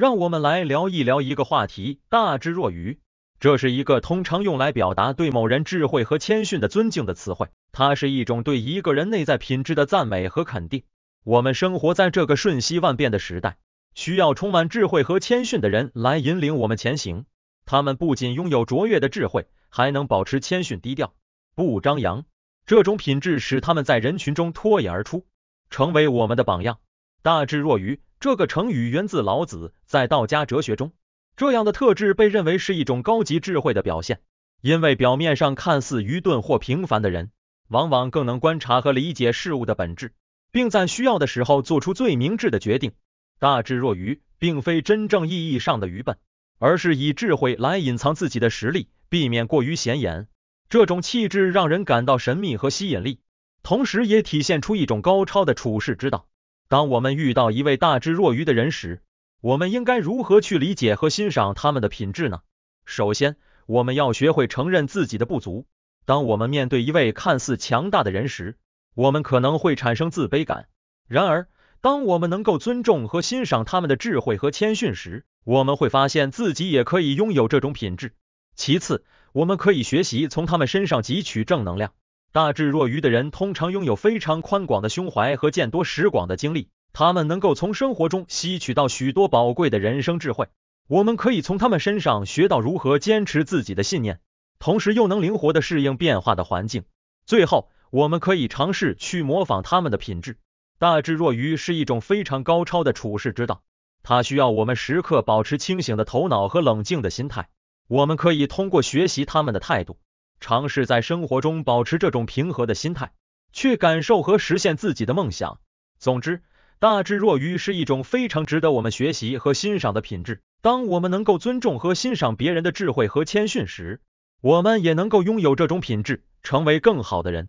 让我们来聊一聊一个话题“大智若愚”。这是一个通常用来表达对某人智慧和谦逊的尊敬的词汇。它是一种对一个人内在品质的赞美和肯定。我们生活在这个瞬息万变的时代，需要充满智慧和谦逊的人来引领我们前行。他们不仅拥有卓越的智慧，还能保持谦逊低调，不张扬。这种品质使他们在人群中脱颖而出，成为我们的榜样。大智若愚这个成语源自老子，在道家哲学中，这样的特质被认为是一种高级智慧的表现。因为表面上看似愚钝或平凡的人，往往更能观察和理解事物的本质，并在需要的时候做出最明智的决定。大智若愚并非真正意义上的愚笨，而是以智慧来隐藏自己的实力，避免过于显眼。这种气质让人感到神秘和吸引力，同时也体现出一种高超的处世之道。当我们遇到一位大智若愚的人时，我们应该如何去理解和欣赏他们的品质呢？首先，我们要学会承认自己的不足。当我们面对一位看似强大的人时，我们可能会产生自卑感。然而，当我们能够尊重和欣赏他们的智慧和谦逊时，我们会发现自己也可以拥有这种品质。其次，我们可以学习从他们身上汲取正能量。大智若愚的人通常拥有非常宽广的胸怀和见多识广的经历，他们能够从生活中吸取到许多宝贵的人生智慧。我们可以从他们身上学到如何坚持自己的信念，同时又能灵活的适应变化的环境。最后，我们可以尝试去模仿他们的品质。大智若愚是一种非常高超的处世之道，它需要我们时刻保持清醒的头脑和冷静的心态。我们可以通过学习他们的态度。尝试在生活中保持这种平和的心态，去感受和实现自己的梦想。总之，大智若愚是一种非常值得我们学习和欣赏的品质。当我们能够尊重和欣赏别人的智慧和谦逊时，我们也能够拥有这种品质，成为更好的人。